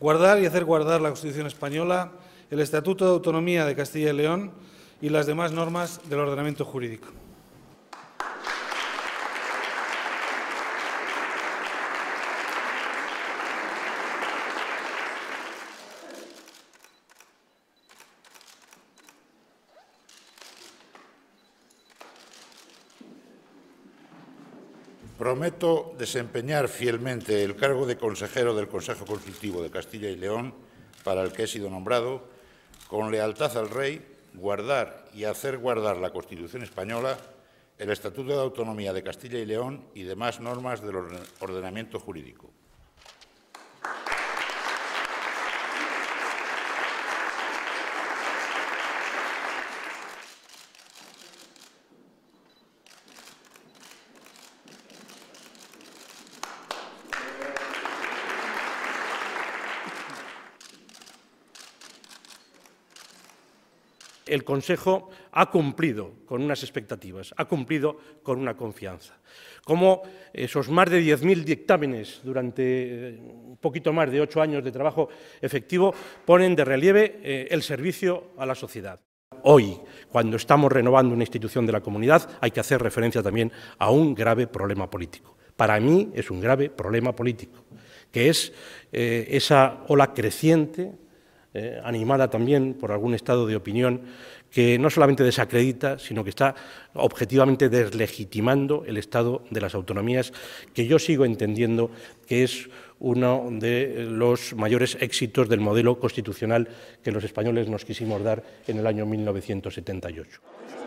guardar y hacer guardar la Constitución española, el Estatuto de Autonomía de Castilla y León y las demás normas del ordenamiento jurídico. Prometo desempeñar fielmente el cargo de consejero del Consejo Consultivo de Castilla y León, para el que he sido nombrado, con lealtad al Rey, guardar y hacer guardar la Constitución española, el Estatuto de Autonomía de Castilla y León y demás normas del ordenamiento jurídico. el Consejo ha cumplido con unas expectativas, ha cumplido con una confianza. Como esos más de 10.000 dictámenes durante un eh, poquito más de ocho años de trabajo efectivo ponen de relieve eh, el servicio a la sociedad. Hoy, cuando estamos renovando una institución de la comunidad, hay que hacer referencia también a un grave problema político. Para mí es un grave problema político, que es eh, esa ola creciente eh, animada también por algún estado de opinión que no solamente desacredita, sino que está objetivamente deslegitimando el estado de las autonomías, que yo sigo entendiendo que es uno de los mayores éxitos del modelo constitucional que los españoles nos quisimos dar en el año 1978.